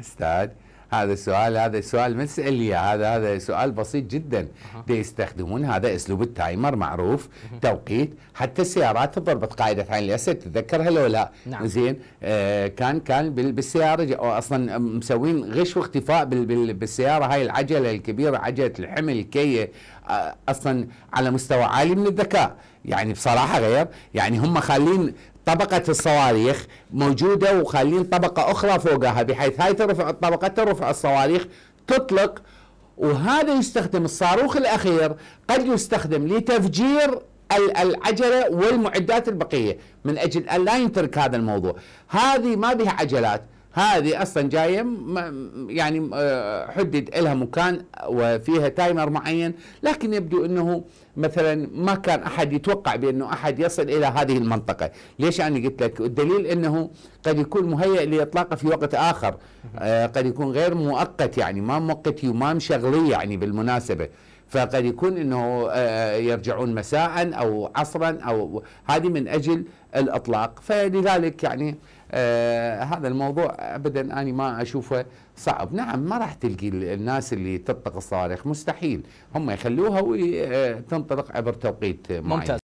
استاذ هذا السؤال هذا السؤال ما تسال هذا هذا سؤال بسيط جدا أه. يستخدمون هذا اسلوب التايمر معروف أه. توقيت حتى السيارات ضربت قاعده عين الاسد تتذكرها لو لا نعم. زين آه كان كان بالسياره اصلا مسوين غش واختفاء بالسياره هاي العجله الكبيره عجله الحمل الكيه آه، اصلا على مستوى عالي من الذكاء يعني بصراحه غير يعني هم خالين طبقة الصواريخ موجودة وخالين طبقة أخرى فوقها بحيث هاي ترفع طبقتها ترفع الصواريخ تطلق وهذا يستخدم الصاروخ الأخير قد يستخدم لتفجير العجلة والمعدات البقية من أجل أن لا ينترك هذا الموضوع هذه ما بها عجلات هذه اصلا جايه يعني آه، حدد لها مكان وفيها تايمر معين لكن يبدو انه مثلا ما كان احد يتوقع بانه احد يصل الى هذه المنطقه، ليش انا قلت لك؟ الدليل انه قد يكون مهيئ لاطلاقه في وقت اخر، آه، قد يكون غير مؤقت يعني ما مؤقتي وما مشغليه يعني بالمناسبه، فقد يكون انه آه، يرجعون مساء او عصرا او هذه من اجل الاطلاق، فلذلك يعني آه هذا الموضوع ابدا انا ما اشوفه صعب نعم ما راح تلقي الناس اللي تطلق الصواريخ مستحيل هم يخلوها وتنطلق آه، عبر توقيت معين ممتاز